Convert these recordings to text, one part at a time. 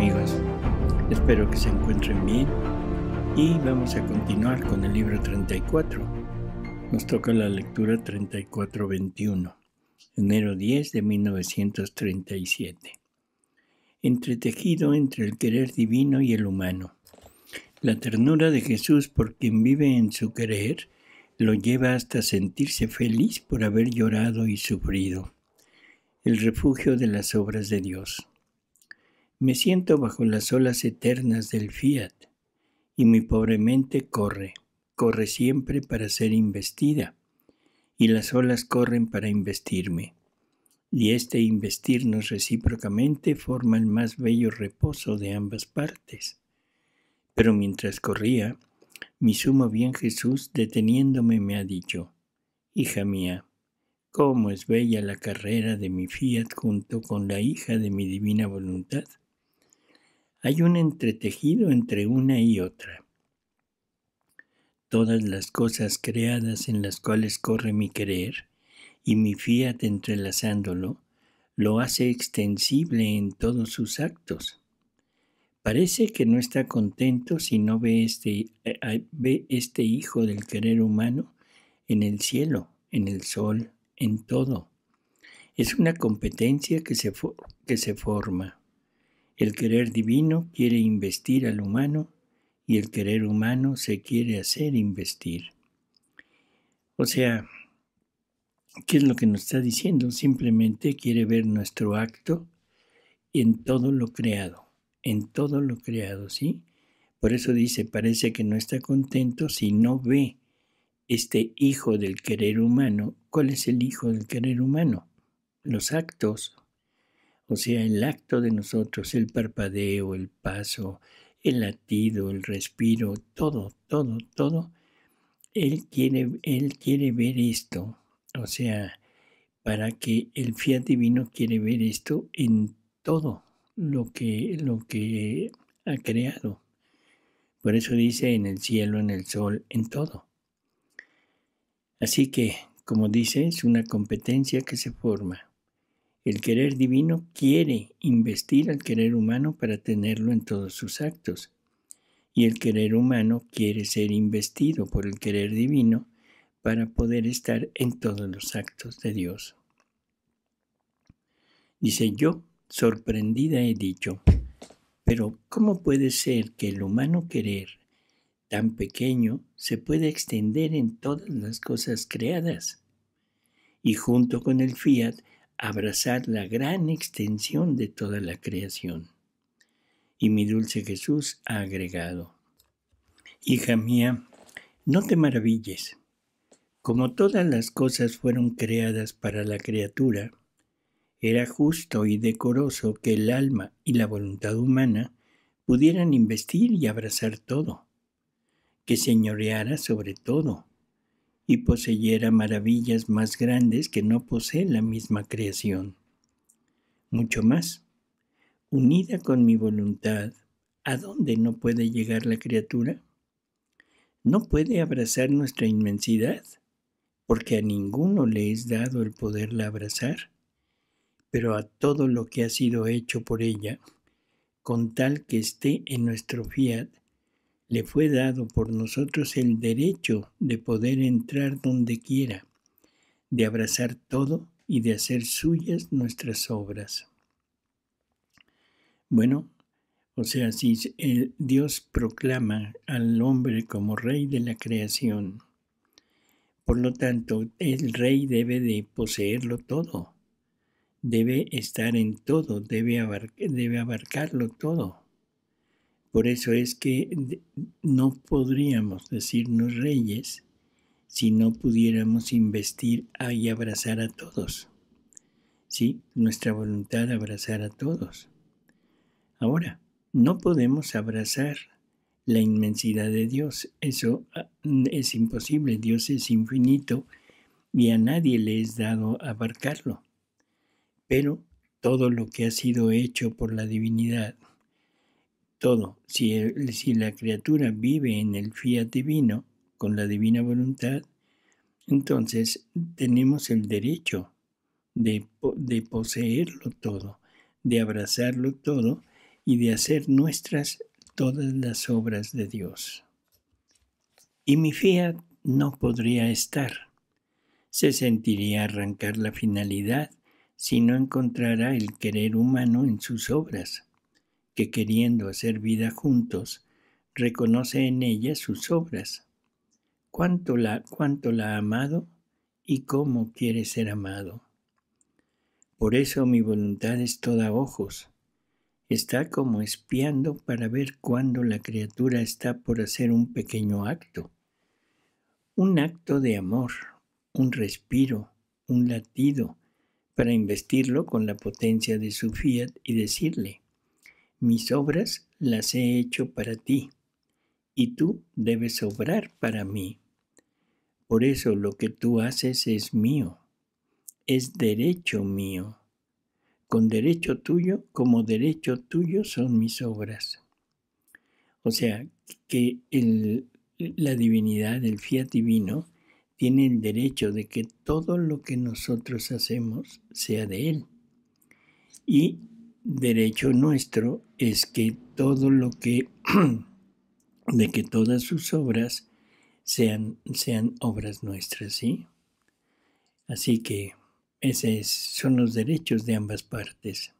amigos. Espero que se encuentren bien y vamos a continuar con el libro 34. Nos toca la lectura 3421, enero 10 de 1937. Entretejido entre el querer divino y el humano. La ternura de Jesús por quien vive en su querer lo lleva hasta sentirse feliz por haber llorado y sufrido. El refugio de las obras de Dios. Me siento bajo las olas eternas del fiat y mi pobre mente corre, corre siempre para ser investida y las olas corren para investirme. Y este investirnos recíprocamente forma el más bello reposo de ambas partes. Pero mientras corría, mi sumo bien Jesús deteniéndome me ha dicho, Hija mía, cómo es bella la carrera de mi fiat junto con la hija de mi divina voluntad hay un entretejido entre una y otra. Todas las cosas creadas en las cuales corre mi querer y mi fiat entrelazándolo, lo hace extensible en todos sus actos. Parece que no está contento si no ve este, eh, ve este hijo del querer humano en el cielo, en el sol, en todo. Es una competencia que se, que se forma. El querer divino quiere investir al humano y el querer humano se quiere hacer investir. O sea, ¿qué es lo que nos está diciendo? Simplemente quiere ver nuestro acto en todo lo creado, en todo lo creado, ¿sí? Por eso dice, parece que no está contento si no ve este hijo del querer humano. ¿Cuál es el hijo del querer humano? Los actos, o sea, el acto de nosotros, el parpadeo, el paso, el latido, el respiro, todo, todo, todo. Él quiere, él ver esto. O sea, para que el fiat divino quiere ver esto en todo lo que, lo que ha creado. Por eso dice en el cielo, en el sol, en todo. Así que, como dice, es una competencia que se forma. El querer divino quiere investir al querer humano para tenerlo en todos sus actos. Y el querer humano quiere ser investido por el querer divino para poder estar en todos los actos de Dios. Dice yo, sorprendida he dicho, pero ¿cómo puede ser que el humano querer tan pequeño se pueda extender en todas las cosas creadas? Y junto con el fiat abrazar la gran extensión de toda la creación. Y mi dulce Jesús ha agregado, Hija mía, no te maravilles. Como todas las cosas fueron creadas para la criatura, era justo y decoroso que el alma y la voluntad humana pudieran investir y abrazar todo, que señoreara sobre todo, y poseyera maravillas más grandes que no posee la misma creación. Mucho más, unida con mi voluntad, ¿a dónde no puede llegar la criatura? No puede abrazar nuestra inmensidad, porque a ninguno le es dado el poderla abrazar, pero a todo lo que ha sido hecho por ella, con tal que esté en nuestro fiat, le fue dado por nosotros el derecho de poder entrar donde quiera, de abrazar todo y de hacer suyas nuestras obras. Bueno, o sea, si el Dios proclama al hombre como rey de la creación, por lo tanto, el rey debe de poseerlo todo, debe estar en todo, debe, debe abarcarlo todo. Por eso es que no podríamos decirnos reyes si no pudiéramos investir y abrazar a todos. Sí, nuestra voluntad abrazar a todos. Ahora, no podemos abrazar la inmensidad de Dios. Eso ah, es imposible. Dios es infinito y a nadie le es dado abarcarlo. Pero todo lo que ha sido hecho por la divinidad todo, si, la criatura vive en el fiat divino, con la divina voluntad, entonces tenemos el derecho de, de, poseerlo todo, de abrazarlo todo y de hacer nuestras todas las obras de Dios. Y mi fiat no podría estar. Se sentiría arrancar la finalidad si no encontrara el querer humano en sus obras que queriendo hacer vida juntos, reconoce en ella sus obras. Cuánto la, cuánto la ha amado y cómo quiere ser amado. Por eso mi voluntad es toda ojos. Está como espiando para ver cuándo la criatura está por hacer un pequeño acto. Un acto de amor, un respiro, un latido, para investirlo con la potencia de su fiat y decirle, mis obras las he hecho para ti, y tú debes obrar para mí. Por eso lo que tú haces es mío, es derecho mío. Con derecho tuyo, como derecho tuyo son mis obras. O sea, que la divinidad, el fiat divino, tiene el derecho de que todo lo que nosotros hacemos sea de Él. Y derecho nuestro es que todo lo que, de que todas sus obras sean, sean obras nuestras, ¿sí? Así que esos son los derechos de ambas partes.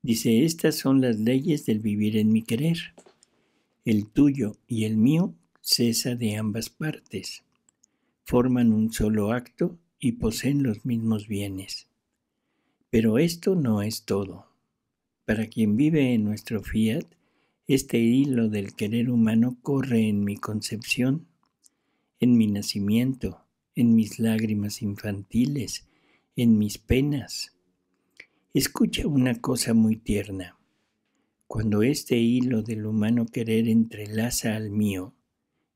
Dice, estas son las leyes del vivir en mi querer. El tuyo y el mío cesa de ambas partes. Forman un solo acto y poseen los mismos bienes. Pero esto no es todo. Para quien vive en nuestro fiat, este hilo del querer humano corre en mi concepción, en mi nacimiento, en mis lágrimas infantiles, en mis penas. Escucha una cosa muy tierna. Cuando este hilo del humano querer entrelaza al mío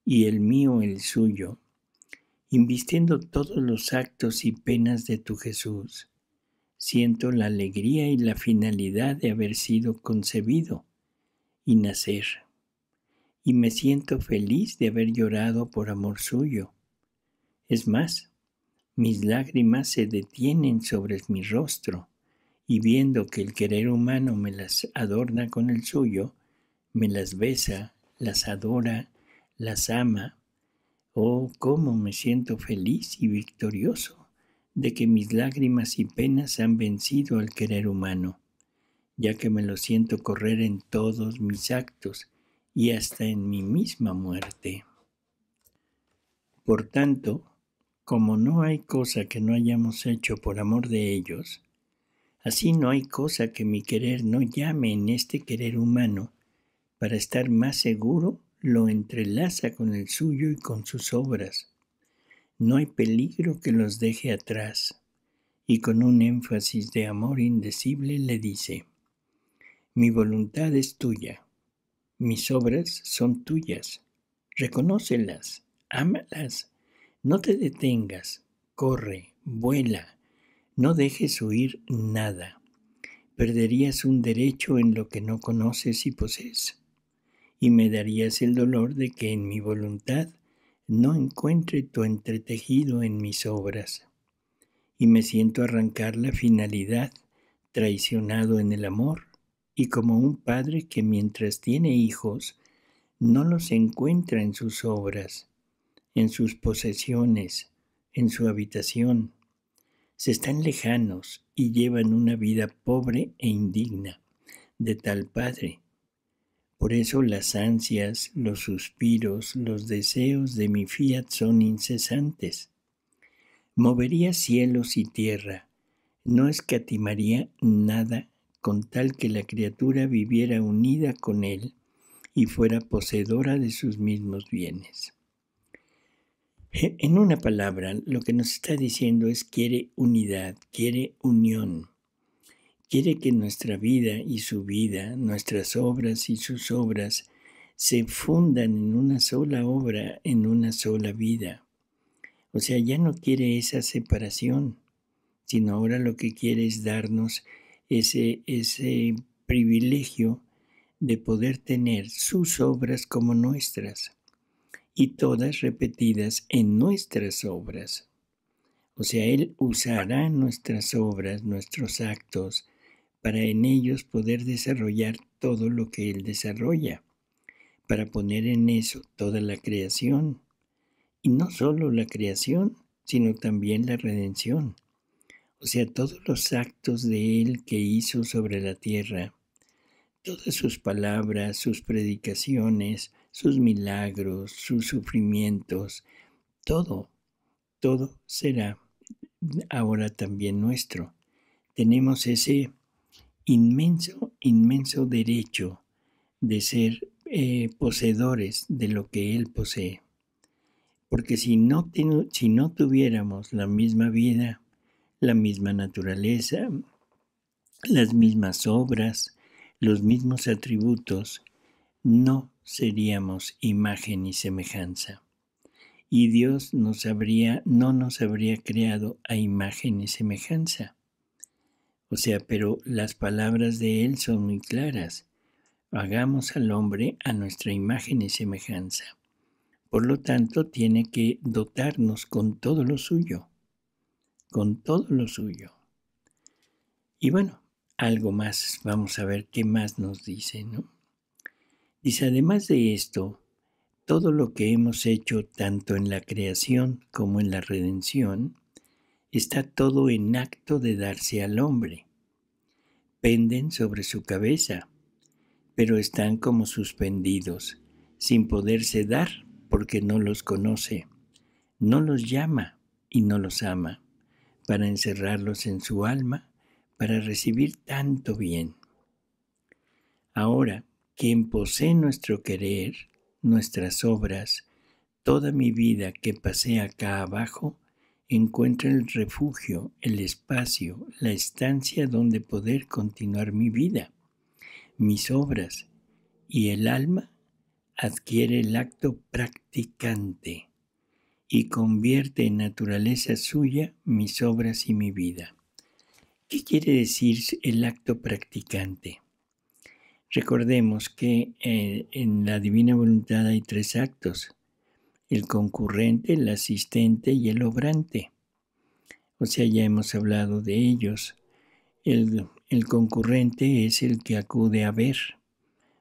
y el mío el suyo, invistiendo todos los actos y penas de tu Jesús, siento la alegría y la finalidad de haber sido concebido y nacer. Y me siento feliz de haber llorado por amor suyo. Es más, mis lágrimas se detienen sobre mi rostro, y viendo que el querer humano me las adorna con el suyo, me las besa, las adora, las ama. Oh, cómo me siento feliz y victorioso de que mis lágrimas y penas han vencido al querer humano, ya que me lo siento correr en todos mis actos y hasta en mi misma muerte. Por tanto, como no hay cosa que no hayamos hecho por amor de ellos, así no hay cosa que mi querer no llame en este querer humano, para estar más seguro lo entrelaza con el suyo y con sus obras, no hay peligro que los deje atrás. Y con un énfasis de amor indecible le dice, Mi voluntad es tuya, mis obras son tuyas, reconócelas, ámalas, no te detengas, corre, vuela, no dejes huir nada. Perderías un derecho en lo que no conoces y poses, y me darías el dolor de que en mi voluntad no encuentre tu entretejido en mis obras, y me siento arrancar la finalidad, traicionado en el amor, y como un padre que mientras tiene hijos, no los encuentra en sus obras, en sus posesiones, en su habitación. Se están lejanos y llevan una vida pobre e indigna de tal padre por eso las ansias, los suspiros, los deseos de mi fiat son incesantes. Movería cielos y tierra, no escatimaría nada con tal que la criatura viviera unida con él y fuera poseedora de sus mismos bienes. En una palabra, lo que nos está diciendo es quiere unidad, quiere unión quiere que nuestra vida y su vida, nuestras obras y sus obras, se fundan en una sola obra, en una sola vida. O sea, ya no quiere esa separación, sino ahora lo que quiere es darnos ese, ese privilegio de poder tener sus obras como nuestras y todas repetidas en nuestras obras. O sea, Él usará nuestras obras, nuestros actos, para en ellos poder desarrollar todo lo que Él desarrolla, para poner en eso toda la creación, y no solo la creación, sino también la redención, o sea, todos los actos de Él que hizo sobre la tierra, todas sus palabras, sus predicaciones, sus milagros, sus sufrimientos, todo, todo será ahora también nuestro. Tenemos ese inmenso, inmenso derecho de ser eh, poseedores de lo que Él posee. Porque si no, si no tuviéramos la misma vida, la misma naturaleza, las mismas obras, los mismos atributos, no seríamos imagen y semejanza. Y Dios nos habría, no nos habría creado a imagen y semejanza. O sea, pero las palabras de Él son muy claras. Hagamos al hombre a nuestra imagen y semejanza. Por lo tanto, tiene que dotarnos con todo lo suyo, con todo lo suyo. Y bueno, algo más, vamos a ver qué más nos dice, ¿no? Dice, además de esto, todo lo que hemos hecho tanto en la creación como en la redención, está todo en acto de darse al hombre. Penden sobre su cabeza, pero están como suspendidos, sin poderse dar porque no los conoce, no los llama y no los ama, para encerrarlos en su alma, para recibir tanto bien. Ahora, quien posee nuestro querer, nuestras obras, toda mi vida que pasé acá abajo, encuentra el refugio, el espacio, la estancia donde poder continuar mi vida, mis obras, y el alma adquiere el acto practicante y convierte en naturaleza suya mis obras y mi vida. ¿Qué quiere decir el acto practicante? Recordemos que eh, en la divina voluntad hay tres actos, el concurrente, el asistente y el obrante. O sea, ya hemos hablado de ellos. El, concurrente es el que acude a ver.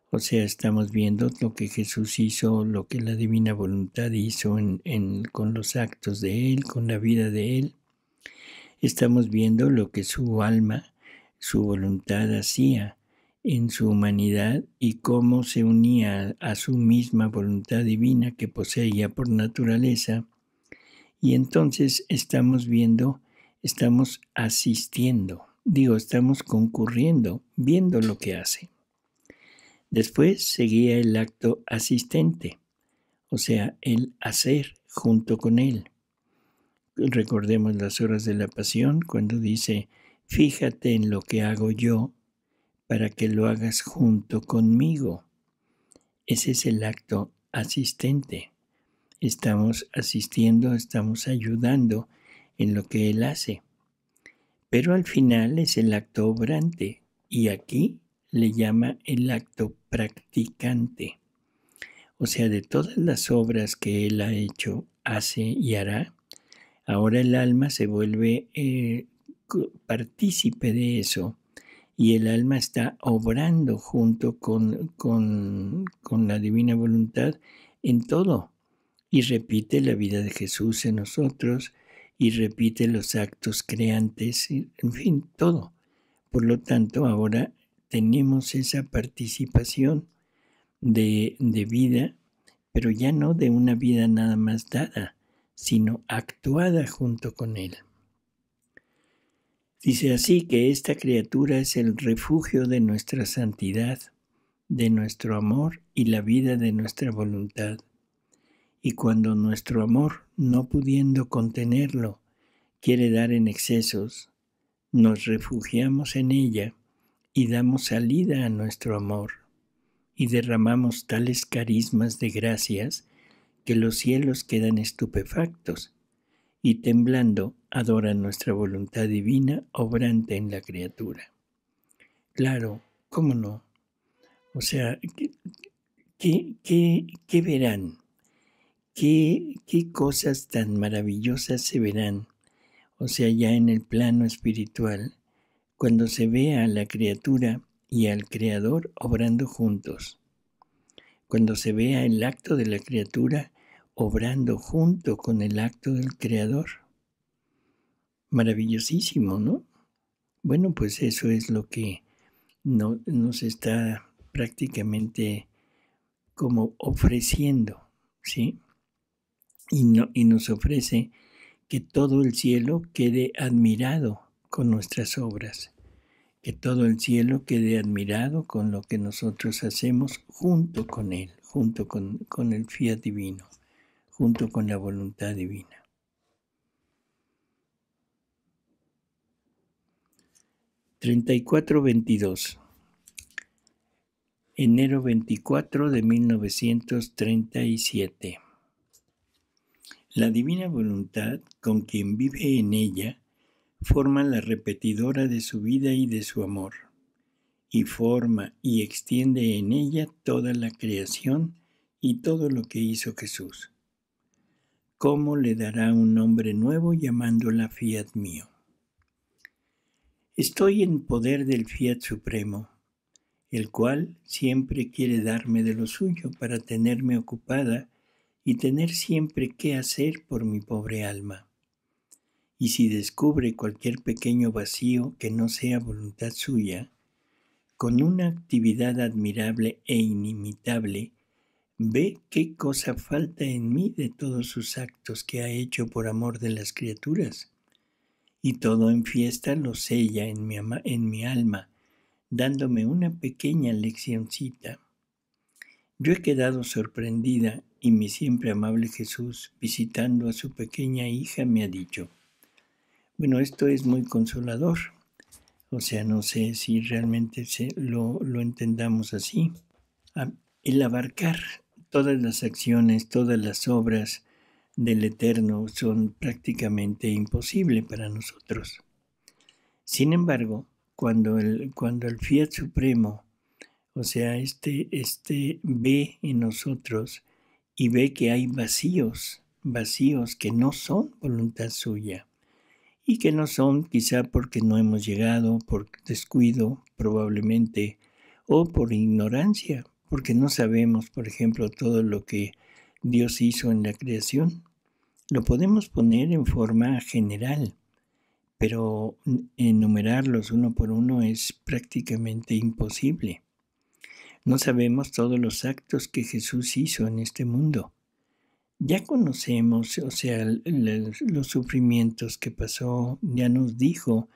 O sea, estamos viendo lo que Jesús hizo, lo que la divina voluntad hizo con los actos de Él, con la vida de Él. Estamos viendo lo que su alma, su voluntad hacía en su humanidad y cómo se unía a su misma voluntad divina que poseía por naturaleza. Y entonces estamos viendo, estamos asistiendo, digo, estamos concurriendo, viendo lo que hace. Después seguía el acto asistente, o sea, el hacer junto con él. Recordemos las horas de la pasión cuando dice, fíjate en lo que hago yo para que lo hagas junto conmigo. Ese es el acto asistente. Estamos asistiendo, estamos ayudando en lo que Él hace. Pero al final es el acto obrante y aquí le llama el acto practicante. O sea, de todas las obras que Él ha hecho, hace y hará, ahora el alma se vuelve eh, partícipe de eso y el alma está obrando junto con, la divina voluntad en todo y repite la vida de Jesús en nosotros y repite los actos creantes, en fin, todo. Por lo tanto, ahora tenemos esa participación de, vida, pero ya no de una vida nada más dada, sino actuada junto con Él. Dice así que esta criatura es el refugio de nuestra santidad, de nuestro amor y la vida de nuestra voluntad. Y cuando nuestro amor, no pudiendo contenerlo, quiere dar en excesos, nos refugiamos en ella y damos salida a nuestro amor, y derramamos tales carismas de gracias que los cielos quedan estupefactos y temblando adora nuestra voluntad divina obrante en la criatura. Claro, ¿cómo no? O sea, ¿qué, verán? ¿Qué, ¿Qué cosas tan maravillosas se verán? O sea, ya en el plano espiritual, cuando se vea a la criatura y al Creador obrando juntos, cuando se vea el acto de la criatura obrando junto con el acto del Creador. Maravillosísimo, ¿no? Bueno, pues eso es lo que nos está prácticamente como ofreciendo, ¿sí? Y, y nos ofrece que todo el cielo quede admirado con nuestras obras, que todo el cielo quede admirado con lo que nosotros hacemos junto con Él, junto con, con el fiat divino junto con la voluntad divina. Treinta y Enero 24 de 1937. La divina voluntad con quien vive en ella forma la repetidora de su vida y de su amor, y forma y extiende en ella toda la creación y todo lo que hizo Jesús cómo le dará un nombre nuevo llamándola Fiat mío. Estoy en poder del Fiat Supremo, el cual siempre quiere darme de lo suyo para tenerme ocupada y tener siempre qué hacer por mi pobre alma. Y si descubre cualquier pequeño vacío que no sea voluntad suya, con una actividad admirable e inimitable, Ve qué cosa falta en mí de todos sus actos que ha hecho por amor de las criaturas. Y todo en fiesta lo sella en mi, alma, dándome una pequeña leccioncita. Yo he quedado sorprendida y mi siempre amable Jesús, visitando a su pequeña hija, me ha dicho, bueno, esto es muy consolador. O sea, no sé si realmente lo, lo entendamos así. Ah, el abarcar todas las acciones, todas las obras del Eterno son prácticamente imposibles para nosotros. Sin embargo, cuando el, cuando el Fiat Supremo, o sea, este, este ve en nosotros y ve que hay vacíos, vacíos que no son voluntad suya y que no son quizá porque no hemos llegado, por descuido probablemente, o por ignorancia, porque no sabemos, por ejemplo, todo lo que Dios hizo en la creación. Lo podemos poner en forma general, pero enumerarlos uno por uno es prácticamente imposible. No sabemos todos los actos que Jesús hizo en este mundo. Ya conocemos, o sea, los sufrimientos que pasó, ya nos dijo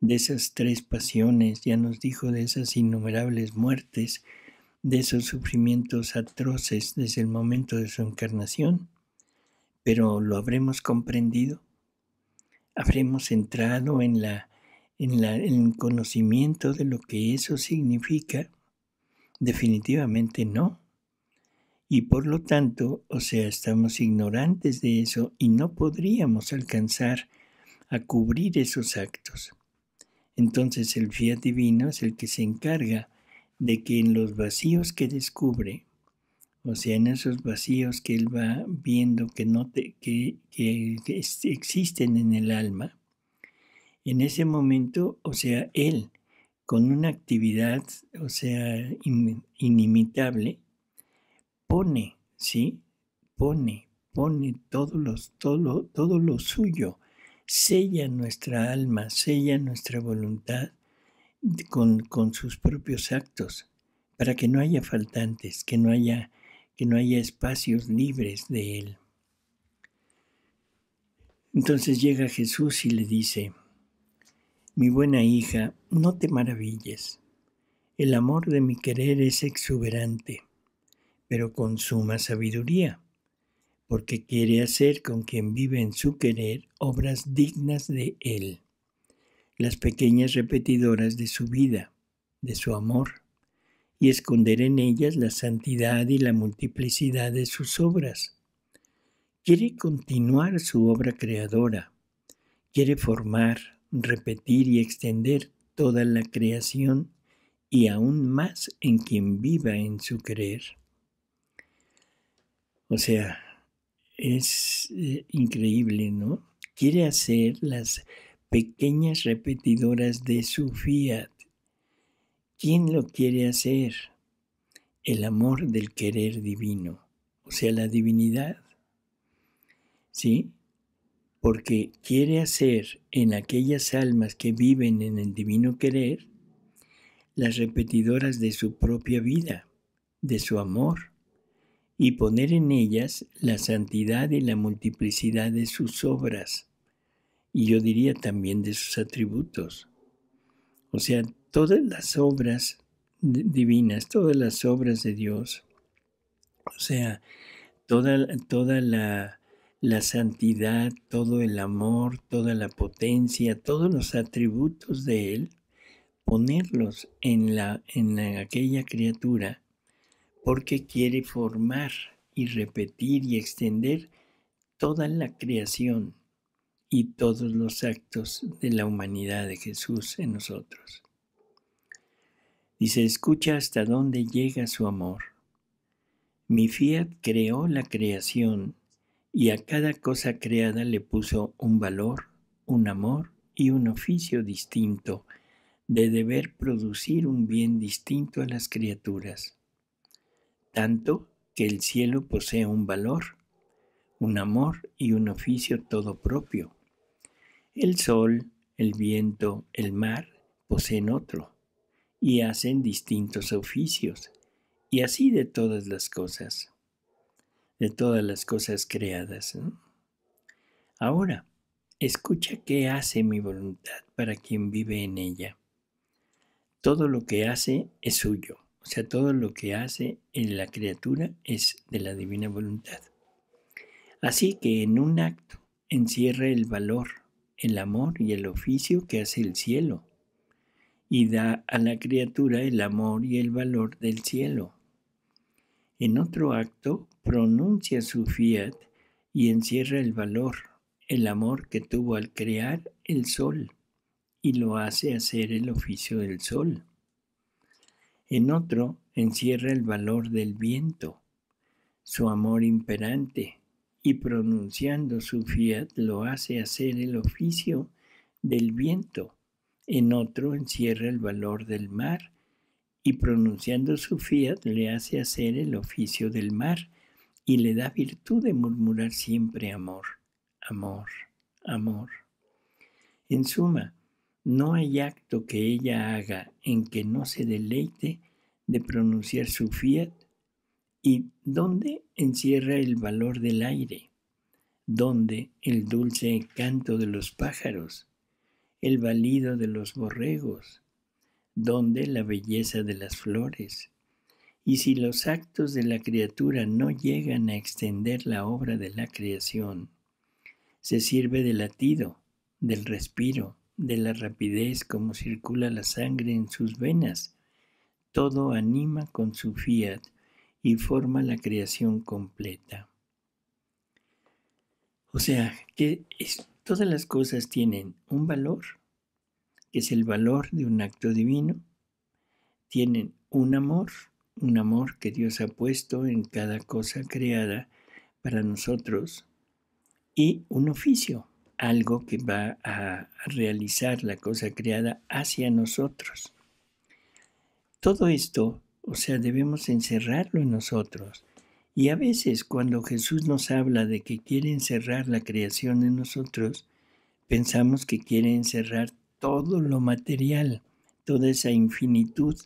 de esas tres pasiones, ya nos dijo de esas innumerables muertes, de esos sufrimientos atroces desde el momento de su encarnación, pero lo habremos comprendido, habremos entrado en la en, el conocimiento de lo que eso significa, definitivamente no. Y por lo tanto, o sea, estamos ignorantes de eso y no podríamos alcanzar a cubrir esos actos. Entonces el fiat divino es el que se encarga de que en los vacíos que descubre, o sea, en esos vacíos que él va viendo que, no que, existen en el alma, en ese momento, o sea, él, con una actividad, o sea, inimitable, pone, ¿sí? Pone, pone los, todo lo suyo, sella nuestra alma, sella nuestra voluntad con, sus propios actos, para que no haya faltantes, que no haya, que no haya espacios libres de Él. Entonces llega Jesús y le dice, mi buena hija, no te maravilles. El amor de mi querer es exuberante, pero con suma sabiduría, porque quiere hacer con quien vive en su querer obras dignas de él las pequeñas repetidoras de su vida, de su amor, y esconder en ellas la santidad y la multiplicidad de sus obras. Quiere continuar su obra creadora, quiere formar, repetir y extender toda la creación y aún más en quien viva en su creer. O sea, es eh, increíble, ¿no? Quiere hacer las pequeñas repetidoras de su fiat. ¿Quién lo quiere hacer? El amor del querer divino, o sea, la divinidad. ¿Sí? Porque quiere hacer en aquellas almas que viven en el divino querer las repetidoras de su propia vida, de su amor, y poner en ellas la santidad y la multiplicidad de sus obras y yo diría también de sus atributos. O sea, todas las obras divinas, todas las obras de Dios, o sea, toda, toda la, santidad, todo el amor, toda la potencia, todos los atributos de Él, ponerlos en, la, en aquella criatura porque quiere formar y repetir y extender toda la creación, y todos los actos de la humanidad de Jesús en nosotros. Dice, escucha hasta dónde llega su amor. Mi fiat creó la creación y a cada cosa creada le puso un valor, un amor y un oficio distinto de deber producir un bien distinto a las criaturas, tanto que el cielo posee un valor, un amor y un oficio todo propio, el sol, el viento, el mar poseen otro, y hacen distintos oficios, y así de todas las cosas, de todas las cosas creadas. Ahora, escucha qué hace mi voluntad para quien vive en ella. Todo lo que hace es suyo, o sea, todo lo que hace en la criatura es de la divina voluntad. Así que en un acto encierra el valor el amor y el oficio que hace el cielo, y da a la criatura el amor y el valor del cielo. En otro acto pronuncia su fiat y encierra el valor, el amor que tuvo al crear el sol, y lo hace hacer el oficio del sol. En otro encierra el valor del viento, su amor imperante, y pronunciando su fiat lo hace hacer el oficio del viento. En otro encierra el valor del mar y pronunciando su fiat le hace hacer el oficio del mar y le da virtud de murmurar siempre amor, amor, amor. En suma, no hay acto que ella haga en que no se deleite de pronunciar su fiat ¿Y dónde encierra el valor del aire? ¿Dónde el dulce canto de los pájaros? ¿El balido de los borregos? ¿Dónde la belleza de las flores? Y si los actos de la criatura no llegan a extender la obra de la creación, se sirve del latido, del respiro, de la rapidez como circula la sangre en sus venas. Todo anima con su fiat y forma la creación completa. O sea, que todas las cosas tienen un valor, que es el valor de un acto divino, tienen un amor, un amor que Dios ha puesto en cada cosa creada para nosotros, y un oficio, algo que va a realizar la cosa creada hacia nosotros. Todo esto o sea, debemos encerrarlo en nosotros. Y a veces cuando Jesús nos habla de que quiere encerrar la creación en nosotros, pensamos que quiere encerrar todo lo material, toda esa infinitud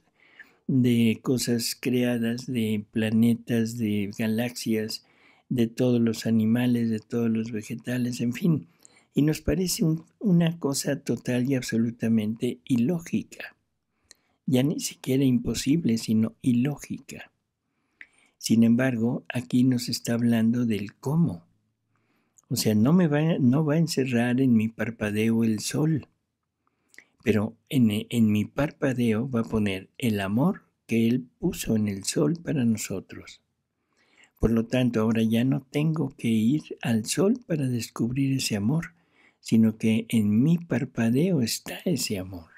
de cosas creadas, de planetas, de galaxias, de todos los animales, de todos los vegetales, en fin. Y nos parece una cosa total y absolutamente ilógica ya ni siquiera imposible, sino ilógica. Sin embargo, aquí nos está hablando del cómo. O sea, no, me va, no va a encerrar en mi parpadeo el sol, pero en mi parpadeo va a poner el amor que Él puso en el sol para nosotros. Por lo tanto, ahora ya no tengo que ir al sol para descubrir ese amor, sino que en mi parpadeo está ese amor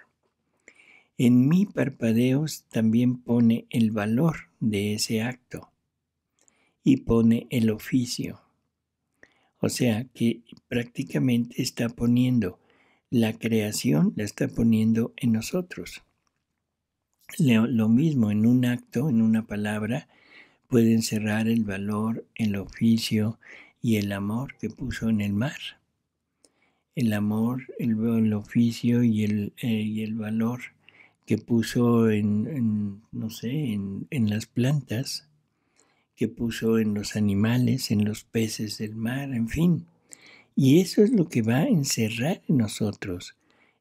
en mi parpadeos también pone el valor de ese acto y pone el oficio. O sea que prácticamente está poniendo la creación, la está poniendo en nosotros. Lo mismo en un acto, en una palabra, puede encerrar el valor, el oficio y el amor que puso en el mar. El amor, el, oficio y el, eh, y el valor que puso en, no sé, en, las plantas, que puso en los animales, en los peces del mar, en fin. Y eso es lo que va a encerrar en nosotros.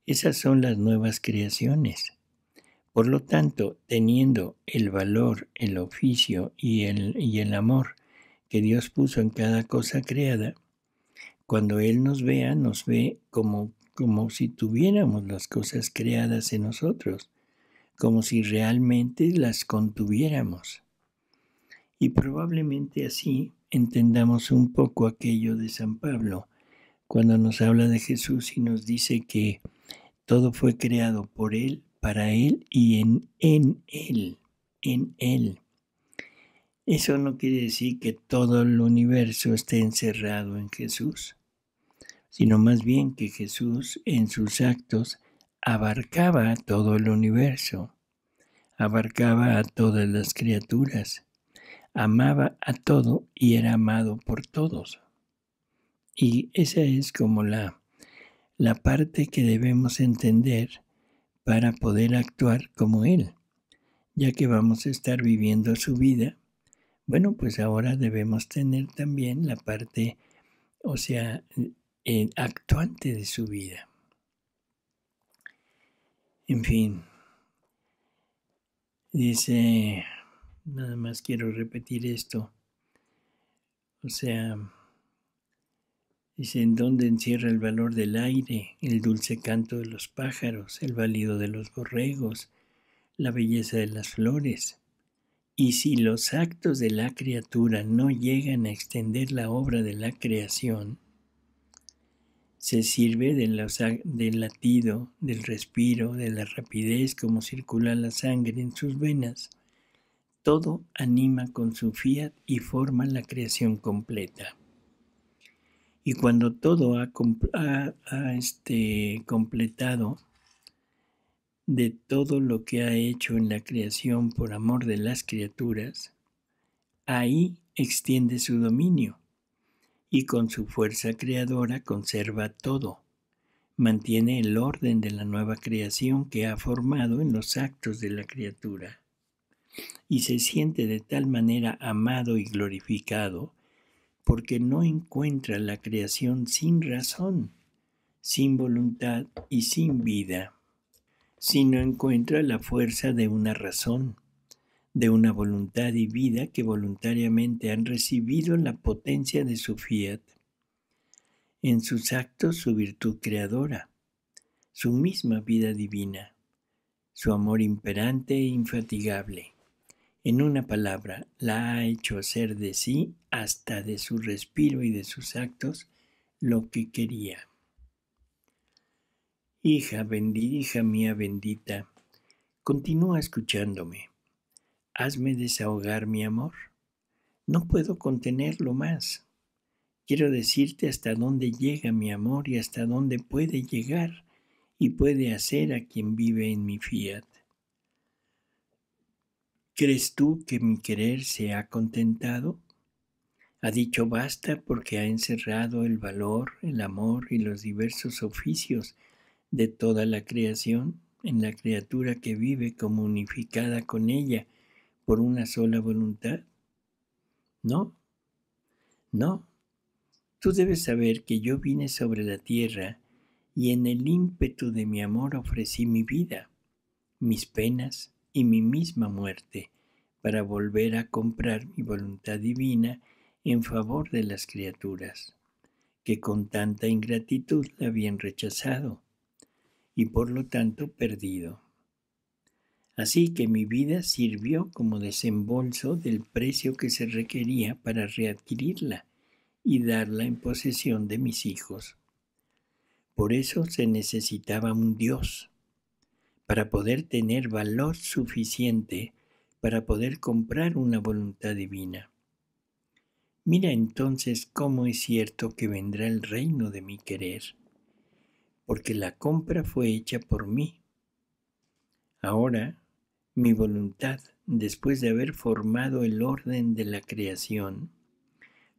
Esas son las nuevas creaciones. Por lo tanto, teniendo el valor, el oficio y el, y el amor que Dios puso en cada cosa creada, cuando Él nos vea, nos ve como, como si tuviéramos las cosas creadas en nosotros como si realmente las contuviéramos. Y probablemente así entendamos un poco aquello de San Pablo, cuando nos habla de Jesús y nos dice que todo fue creado por Él, para Él y en, en Él, en Él. Eso no quiere decir que todo el universo esté encerrado en Jesús, sino más bien que Jesús en sus actos abarcaba todo el universo, abarcaba a todas las criaturas, amaba a todo y era amado por todos. Y esa es como la, la parte que debemos entender para poder actuar como Él, ya que vamos a estar viviendo su vida. Bueno, pues ahora debemos tener también la parte, o sea, el eh, actuante de su vida. En fin, dice, nada más quiero repetir esto. O sea, dice, ¿en dónde encierra el valor del aire, el dulce canto de los pájaros, el válido de los borregos, la belleza de las flores? Y si los actos de la criatura no llegan a extender la obra de la creación, se sirve del latido, del respiro, de la rapidez como circula la sangre en sus venas. Todo anima con su fiat y forma la creación completa. Y cuando todo ha, este, completado, de todo lo que ha hecho en la creación por amor de las criaturas, ahí extiende su dominio y con su fuerza creadora conserva todo. Mantiene el orden de la nueva creación que ha formado en los actos de la criatura. Y se siente de tal manera amado y glorificado porque no encuentra la creación sin razón, sin voluntad y sin vida, sino encuentra la fuerza de una razón de una voluntad y vida que voluntariamente han recibido la potencia de su fiat, en sus actos su virtud creadora, su misma vida divina, su amor imperante e infatigable. En una palabra, la ha hecho hacer de sí, hasta de su respiro y de sus actos, lo que quería. Hija bendita, hija mía bendita, continúa escuchándome. Hazme desahogar mi amor. No puedo contenerlo más. Quiero decirte hasta dónde llega mi amor y hasta dónde puede llegar y puede hacer a quien vive en mi fiat. ¿Crees tú que mi querer se ha contentado? Ha dicho basta porque ha encerrado el valor, el amor y los diversos oficios de toda la creación en la criatura que vive comunificada con ella por una sola voluntad? No, no. Tú debes saber que yo vine sobre la tierra y en el ímpetu de mi amor ofrecí mi vida, mis penas y mi misma muerte para volver a comprar mi voluntad divina en favor de las criaturas, que con tanta ingratitud la habían rechazado y por lo tanto perdido. Así que mi vida sirvió como desembolso del precio que se requería para readquirirla y darla en posesión de mis hijos. Por eso se necesitaba un Dios, para poder tener valor suficiente para poder comprar una voluntad divina. Mira entonces cómo es cierto que vendrá el reino de mi querer, porque la compra fue hecha por mí. Ahora mi voluntad, después de haber formado el orden de la creación,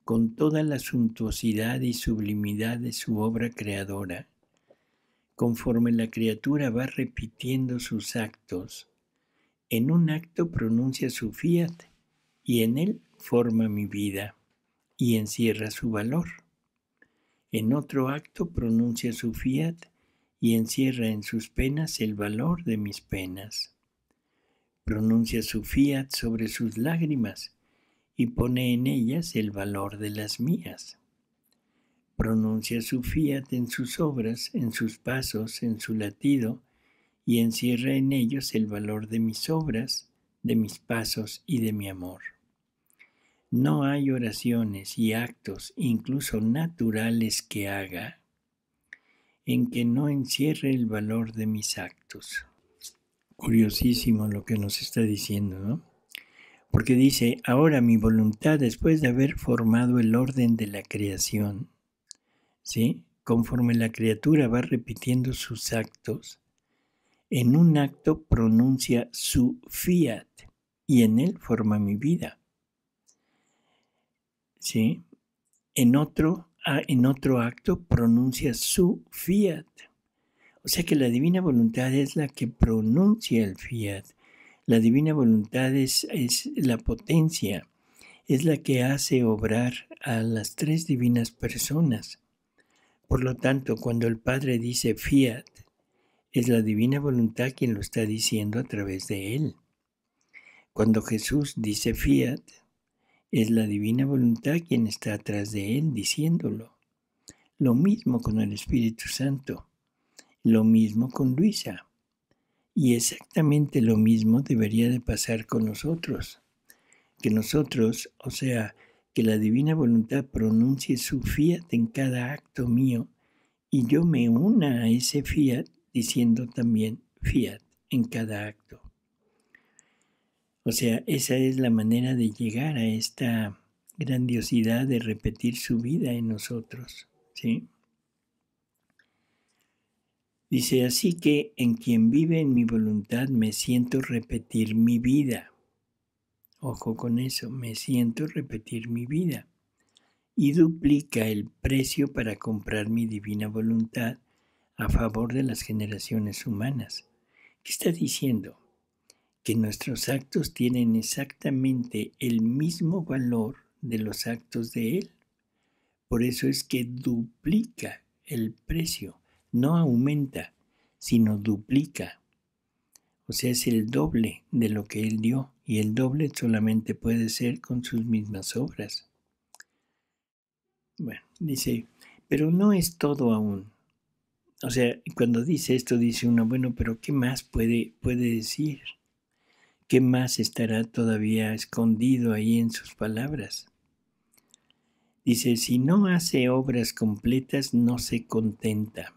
con toda la suntuosidad y sublimidad de su obra creadora, conforme la criatura va repitiendo sus actos, en un acto pronuncia su fiat y en él forma mi vida y encierra su valor. En otro acto pronuncia su fiat y encierra en sus penas el valor de mis penas pronuncia su fiat sobre sus lágrimas y pone en ellas el valor de las mías. Pronuncia su fiat en sus obras, en sus pasos, en su latido, y encierra en ellos el valor de mis obras, de mis pasos y de mi amor. No hay oraciones y actos, incluso naturales, que haga en que no encierre el valor de mis actos. Curiosísimo lo que nos está diciendo, ¿no? Porque dice, ahora mi voluntad, después de haber formado el orden de la creación, ¿sí? Conforme la criatura va repitiendo sus actos, en un acto pronuncia su fiat y en él forma mi vida. ¿Sí? En otro, ah, en otro acto pronuncia su fiat o sea que la divina voluntad es la que pronuncia el fiat. La divina voluntad es, la potencia, es la que hace obrar a las tres divinas personas. Por lo tanto, cuando el Padre dice fiat, es la divina voluntad quien lo está diciendo a través de él. Cuando Jesús dice fiat, es la divina voluntad quien está atrás de él diciéndolo. Lo mismo con el Espíritu Santo. Lo mismo con Luisa. Y exactamente lo mismo debería de pasar con nosotros. Que nosotros, o sea, que la divina voluntad pronuncie su fiat en cada acto mío y yo me una a ese fiat diciendo también fiat en cada acto. O sea, esa es la manera de llegar a esta grandiosidad de repetir su vida en nosotros, ¿sí? Dice, así que en quien vive en mi voluntad me siento repetir mi vida. Ojo con eso, me siento repetir mi vida. Y duplica el precio para comprar mi divina voluntad a favor de las generaciones humanas. ¿Qué está diciendo? Que nuestros actos tienen exactamente el mismo valor de los actos de Él. Por eso es que duplica el precio no aumenta, sino duplica. O sea, es el doble de lo que Él dio, y el doble solamente puede ser con sus mismas obras. Bueno, dice, pero no es todo aún. O sea, cuando dice esto, dice uno, bueno, pero ¿qué más puede, puede decir? ¿Qué más estará todavía escondido ahí en sus palabras? Dice, si no hace obras completas, no se contenta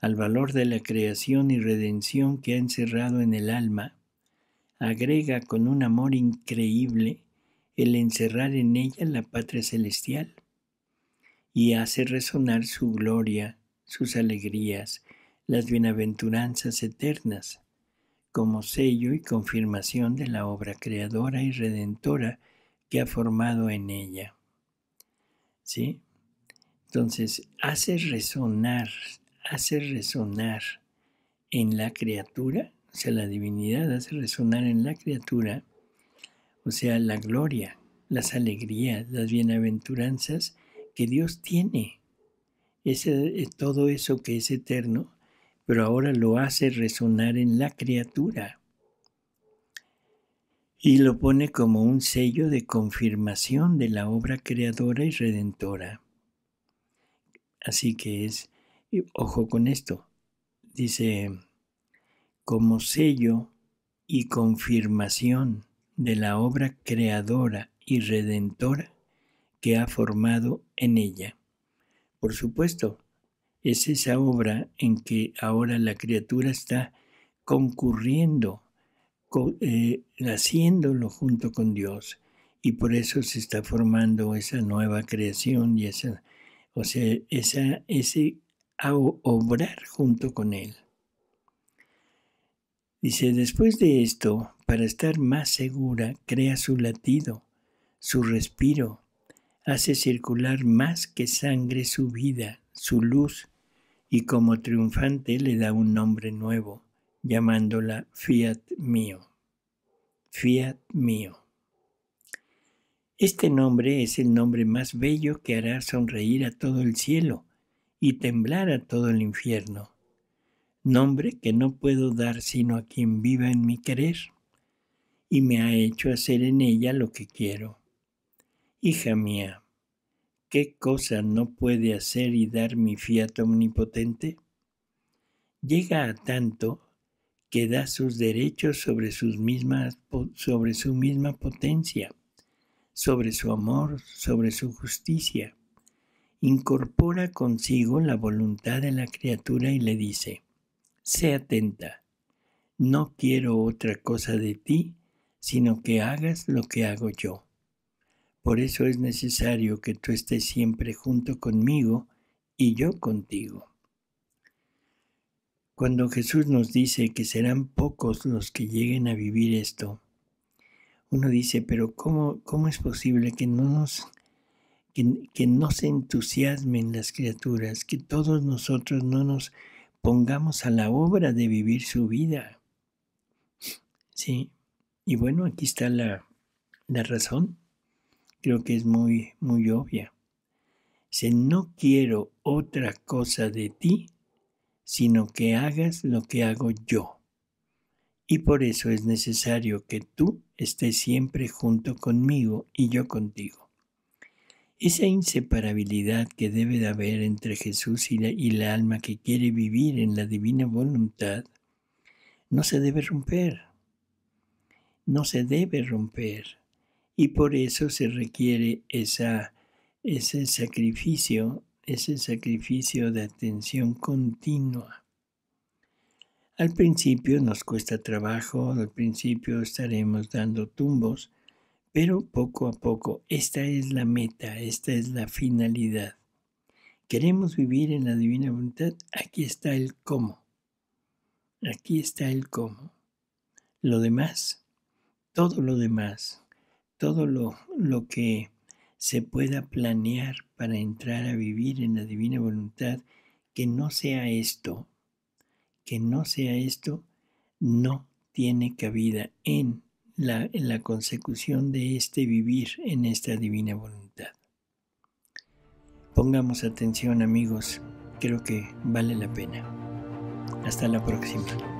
al valor de la creación y redención que ha encerrado en el alma, agrega con un amor increíble el encerrar en ella la patria celestial y hace resonar su gloria, sus alegrías, las bienaventuranzas eternas, como sello y confirmación de la obra creadora y redentora que ha formado en ella. ¿Sí? Entonces, hace resonar hace resonar en la criatura, o sea, la divinidad hace resonar en la criatura, o sea, la gloria, las alegrías, las bienaventuranzas que Dios tiene. Ese, eh, todo eso que es eterno, pero ahora lo hace resonar en la criatura. Y lo pone como un sello de confirmación de la obra creadora y redentora. Así que es ojo con esto. Dice, como sello y confirmación de la obra creadora y redentora que ha formado en ella. Por supuesto, es esa obra en que ahora la criatura está concurriendo, eh, haciéndolo junto con Dios. Y por eso se está formando esa nueva creación y esa, o sea, esa, ese a obrar junto con Él. Dice, después de esto, para estar más segura, crea su latido, su respiro, hace circular más que sangre su vida, su luz, y como triunfante le da un nombre nuevo, llamándola Fiat mío. Fiat mío. Este nombre es el nombre más bello que hará sonreír a todo el cielo y a todo el infierno. Nombre que no puedo dar sino a quien viva en mi querer, y me ha hecho hacer en ella lo que quiero. Hija mía, ¿qué cosa no puede hacer y dar mi fiat omnipotente? Llega a tanto que da sus derechos sobre, sus mismas, sobre su misma potencia, sobre su amor, sobre su justicia incorpora consigo la voluntad de la criatura y le dice, sé atenta, no quiero otra cosa de ti, sino que hagas lo que hago yo. Por eso es necesario que tú estés siempre junto conmigo y yo contigo. Cuando Jesús nos dice que serán pocos los que lleguen a vivir esto, uno dice, pero ¿cómo, cómo es posible que no nos que, no se entusiasmen las criaturas, que todos nosotros no nos pongamos a la obra de vivir su vida. Sí, y bueno, aquí está la, la razón. Creo que es muy, muy obvia. Si no quiero otra cosa de ti, sino que hagas lo que hago yo. Y por eso es necesario que tú estés siempre junto conmigo y yo contigo esa inseparabilidad que debe de haber entre Jesús y la, alma que quiere vivir en la divina voluntad, no se debe romper. No se debe romper. Y por eso se requiere ese sacrificio, ese sacrificio de atención continua. Al principio nos cuesta trabajo, al principio estaremos dando tumbos, pero poco a poco. Esta es la meta, esta es la finalidad. ¿Queremos vivir en la divina voluntad? Aquí está el cómo. Aquí está el cómo. Lo demás, todo lo demás, todo lo, lo que se pueda planear para entrar a vivir en la divina voluntad, que no sea esto, que no sea esto, no tiene cabida en la, la consecución de este vivir en esta divina voluntad. Pongamos atención amigos, creo que vale la pena. Hasta la próxima.